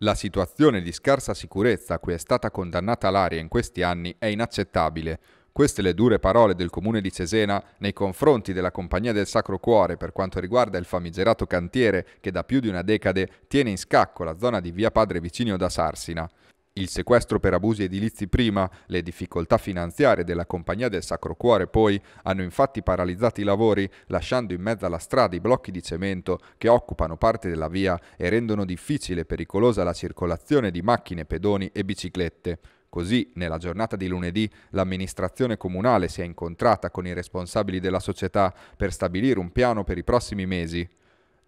La situazione di scarsa sicurezza a cui è stata condannata l'aria in questi anni è inaccettabile. Queste le dure parole del comune di Cesena nei confronti della Compagnia del Sacro Cuore per quanto riguarda il famigerato cantiere che da più di una decade tiene in scacco la zona di via Padre Vicinio da Sarsina il sequestro per abusi edilizi prima, le difficoltà finanziarie della Compagnia del Sacro Cuore poi, hanno infatti paralizzato i lavori, lasciando in mezzo alla strada i blocchi di cemento che occupano parte della via e rendono difficile e pericolosa la circolazione di macchine, pedoni e biciclette. Così, nella giornata di lunedì, l'amministrazione comunale si è incontrata con i responsabili della società per stabilire un piano per i prossimi mesi.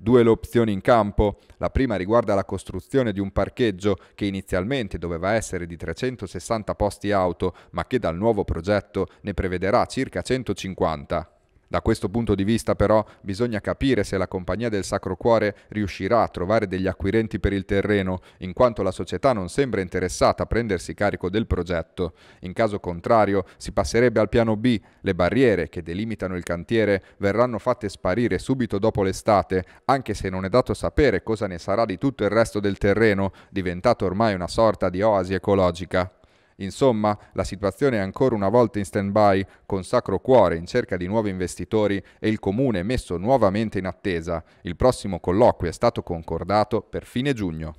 Due le opzioni in campo. La prima riguarda la costruzione di un parcheggio che inizialmente doveva essere di 360 posti auto, ma che dal nuovo progetto ne prevederà circa 150. Da questo punto di vista però bisogna capire se la Compagnia del Sacro Cuore riuscirà a trovare degli acquirenti per il terreno, in quanto la società non sembra interessata a prendersi carico del progetto. In caso contrario si passerebbe al piano B, le barriere che delimitano il cantiere verranno fatte sparire subito dopo l'estate, anche se non è dato sapere cosa ne sarà di tutto il resto del terreno, diventato ormai una sorta di oasi ecologica. Insomma, la situazione è ancora una volta in stand-by, con Sacro Cuore in cerca di nuovi investitori e il Comune messo nuovamente in attesa. Il prossimo colloquio è stato concordato per fine giugno.